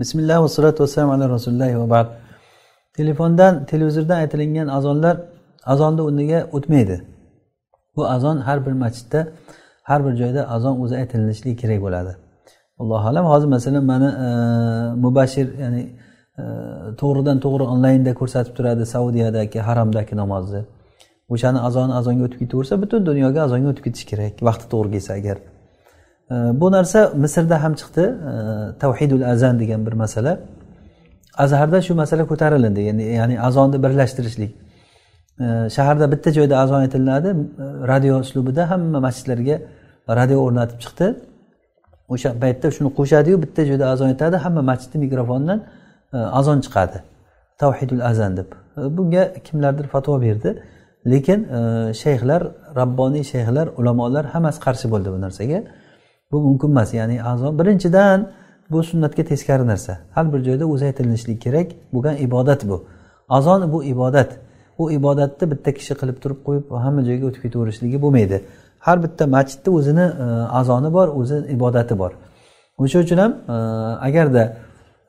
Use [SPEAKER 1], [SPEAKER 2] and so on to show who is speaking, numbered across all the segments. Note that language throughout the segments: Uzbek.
[SPEAKER 1] bismillah vassalatu vassalam ala rasulillahi va ba'd telefondan televizordan aytilingan azonlar azonni o'rniga o'tmaydi bu azon har bir masjidda har bir joyda azon o'zi aytilishi kerak bo'ladi allohu alam hozir masalan mani e, mubashir ya'ni e, to'g'ridan to'g'ri onlaynda ko'rsatib turadi saudiyadagi haramdagi namozni o'shani azoni azonga o'tib ketaversa butun dunyoga azonga o'tib ketish kerak vaqti to'g'ri kelsa agar bu narsa misrda ham chiqdi tavhidul azan degan bir masala azharda shu masala ko'tarilindi ya'ni, ya'ni azonni birlashtirishlik shaharda bitta joyda azon aytilinadi radio uslubida hamma masjidlarga radio o'rnatib chiqdi o'sha paytda shuni qo'shadiyu bitta joyda azon aytadi hamma masjidni mikrofondan e, azon chiqadi tavhidul azan deb e, bunga kimlardir fatvo berdi lekin e, shayxlar rabboniy shayxlar ulamolar hammasi qarshi bo'ldi bu narsaga bu mumkin emas ya'ni a'zo birinchidan bu sunnatga teskari narsa har bir joyda o'zi aytilishligi kerak bo'lgan ibodat bu azon bu ibodat u ibodatni bitta kishi qilib turib qo'yib hamma joyga o'tib ketaverishligi bo'lmaydi har bitta masjidni o'zini e, azoni bor o'zi ibodati bor o'sha uchun ham e, agarda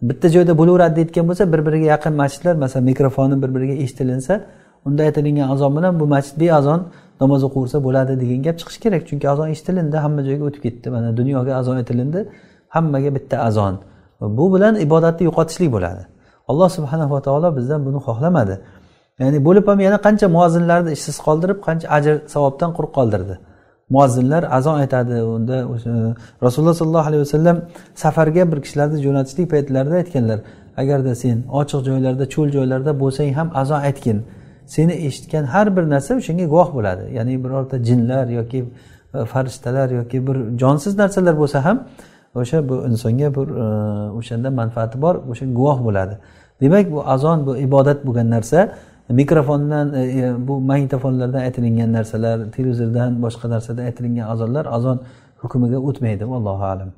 [SPEAKER 1] bitta joyda bo'laveradi deyotgan bo'lsa bir biriga yaqin masjidlar masalan mikrofoni bir biriga eshitilinsa unda aytilingan azon bilan bu masjid beazon namoz o'qiversa bo'ladi degan gap chiqishi kerak chunki azon eshitilindi hamma joyga o'tib ketdi mana dunyoga azon aytilindi hammaga bitta azon bu bilan ibodatni yo'qotishlik bo'ladi alloh subhanava taolo bizdan buni xohlamadi ya'ni bo'lib ham yana qancha muazzinlarni ishsiz qoldirib qancha ajr savobdan quruq qoldirdi muazzinlar azon aytadi unda e, rasululloh sollallohu alayhi vasallam safarga bir kishilarni jo'natishlik paytlarida aytganlar agarda sen ochiq joylarda cho'l joylarda bo'lsang ham azon aytgin seni eshitgan har bir narsa o'shanga guvoh bo'ladi ya'ni birorta jinlar yoki e, farishtalar yoki bir jonsiz narsalar bo'lsa ham o'sha bu insonga bir e, o'shanda manfaati bor o'sha guvoh bo'ladi demak bu azon bu ibodat bo'lgan narsa mikrofondan e, bu magnitofonlardan aytilingan narsalar televizordan boshqa narsadan aytilingan azonlar azon hukmiga o'tmaydi allohu alam